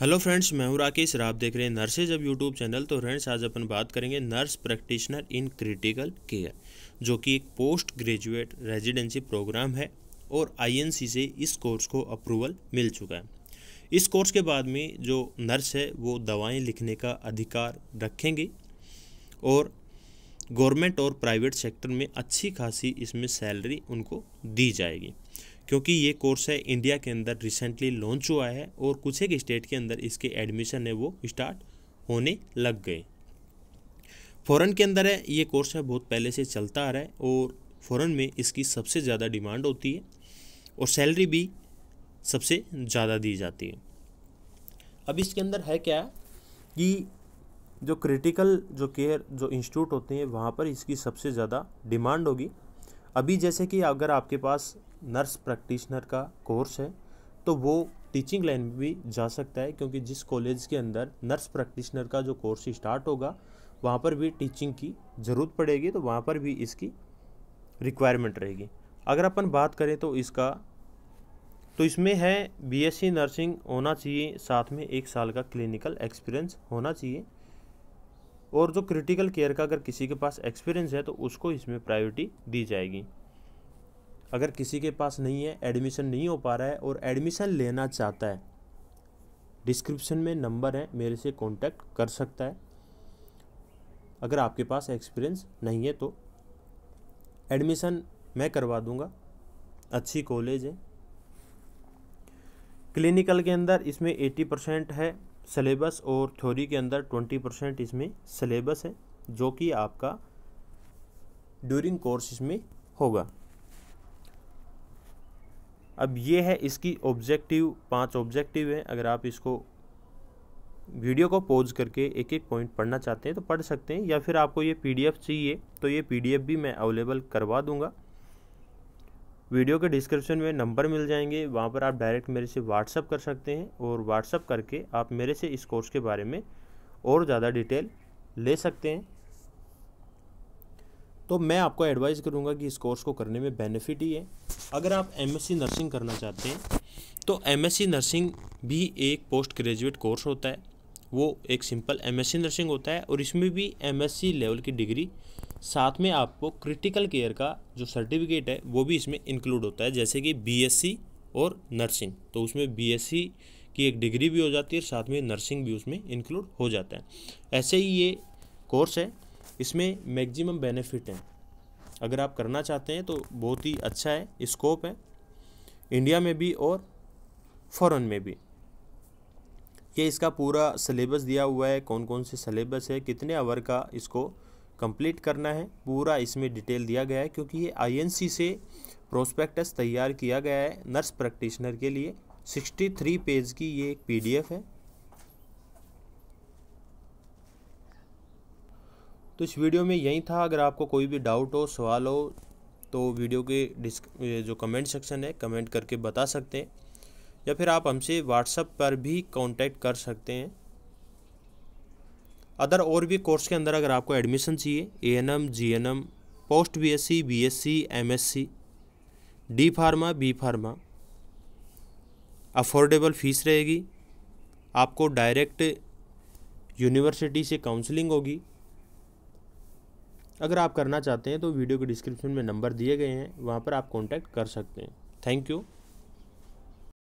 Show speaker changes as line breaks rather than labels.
hello friends मैं हूं राकेश आप देख रहे हैं नर्सेज अब यूट्यूब चैनल तो फ्रेंड्स आज अपन बात करेंगे nurse practitioner in critical care जो कि एक पोस्ट ग्रेजुएट रेजिडेंसी प्रोग्राम है और आईएनसी से इस कोर्स को अप्रूवल मिल चुका है इस कोर्स के बाद में जो नर्स है वो दवाएं लिखने का अधिकार रखेंगे और गवर्नमेंट और प्राइवेट सेक्टर में अच्छी खासी इसमें सैलरी उनको दी जाएगी क्योंकि ये कोर्स है इंडिया के अंदर रिसेंटली लॉन्च हुआ है और कुछ एक स्टेट के अंदर इसके एडमिशन है वो स्टार्ट होने लग गए फ़ौरन के अंदर है ये कोर्स है बहुत पहले से चलता आ रहा है और फ़ौरन में इसकी सबसे ज़्यादा डिमांड होती है और सैलरी भी सबसे ज़्यादा दी जाती है अब इसके अंदर है क्या कि जो क्रिटिकल जो केयर जो इंस्टीट्यूट होते हैं वहाँ पर इसकी सबसे ज़्यादा डिमांड होगी अभी जैसे कि अगर आपके पास नर्स प्रैक्टिशनर का कोर्स है तो वो टीचिंग लाइन में भी जा सकता है क्योंकि जिस कॉलेज के अंदर नर्स प्रैक्टिशनर का जो कोर्स स्टार्ट होगा वहाँ पर भी टीचिंग की ज़रूरत पड़ेगी तो वहाँ पर भी इसकी रिक्वायरमेंट रहेगी अगर अपन बात करें तो इसका तो इसमें है बीएससी नर्सिंग होना चाहिए साथ में एक साल का क्लिनिकल एक्सपीरियंस होना चाहिए और जो क्रिटिकल केयर का अगर किसी के पास एक्सपीरियंस है तो उसको इसमें प्रायोरिटी दी जाएगी अगर किसी के पास नहीं है एडमिशन नहीं हो पा रहा है और एडमिशन लेना चाहता है डिस्क्रिप्शन में नंबर है मेरे से कांटेक्ट कर सकता है अगर आपके पास एक्सपीरियंस नहीं है तो एडमिशन मैं करवा दूंगा अच्छी कॉलेज है क्लिनिकल के अंदर इसमें 80 परसेंट है सिलेबस और थ्योरी के अंदर 20 परसेंट इसमें सिलेबस है जो कि आपका ड्यूरिंग कोर्स इसमें होगा अब ये है इसकी ऑब्जेक्टिव पांच ऑब्जेक्टिव हैं अगर आप इसको वीडियो को पॉज करके एक एक पॉइंट पढ़ना चाहते हैं तो पढ़ सकते हैं या फिर आपको ये पीडीएफ चाहिए तो ये पीडीएफ भी मैं अवेलेबल करवा दूंगा वीडियो के डिस्क्रिप्शन में नंबर मिल जाएंगे वहाँ पर आप डायरेक्ट मेरे से व्हाट्सअप कर सकते हैं और व्हाट्सअप करके आप मेरे से इस कोर्स के बारे में और ज़्यादा डिटेल ले सकते हैं तो मैं आपको एडवाइस करूँगा कि इस कोर्स को करने में बेनिफिट ही है अगर आप एमएससी नर्सिंग करना चाहते हैं तो एमएससी नर्सिंग भी एक पोस्ट ग्रेजुएट कोर्स होता है वो एक सिंपल एमएससी नर्सिंग होता है और इसमें भी एमएससी लेवल की डिग्री साथ में आपको क्रिटिकल केयर का जो सर्टिफिकेट है वो भी इसमें इंक्लूड होता है जैसे कि बीएससी और नर्सिंग तो उसमें बीएससी की एक डिग्री भी हो जाती है और साथ में नर्सिंग भी उसमें इंक्लूड हो जाता है ऐसे ही ये कोर्स है इसमें मैक्सिमम बेनिफिट हैं अगर आप करना चाहते हैं तो बहुत ही अच्छा है स्कोप है इंडिया में भी और फॉरन में भी ये इसका पूरा सिलेबस दिया हुआ है कौन कौन से सलेबस है कितने आवर का इसको कंप्लीट करना है पूरा इसमें डिटेल दिया गया है क्योंकि ये आईएनसी से प्रोस्पेक्टस तैयार किया गया है नर्स प्रैक्टिशनर के लिए 63 पेज की ये एक पीडीएफ है तो इस वीडियो में यही था अगर आपको कोई भी डाउट हो सवाल हो तो वीडियो के डिस्क जो कमेंट सेक्शन है कमेंट करके बता सकते हैं या फिर आप हमसे व्हाट्सअप पर भी कांटेक्ट कर सकते हैं अदर और भी कोर्स के अंदर अगर आपको एडमिशन चाहिए A N M G N M post B S C B S C M S C D pharma B pharma affordable fees रहेगी आपको डायरेक्ट यूनिवर्सिटी से काउंसलिंग होगी अगर आप करना चाहते हैं तो वीडियो के डिस्क्रिप्शन में नंबर दिए गए हैं वहाँ पर आप कॉन्टैक्ट कर सकते हैं थैंक यू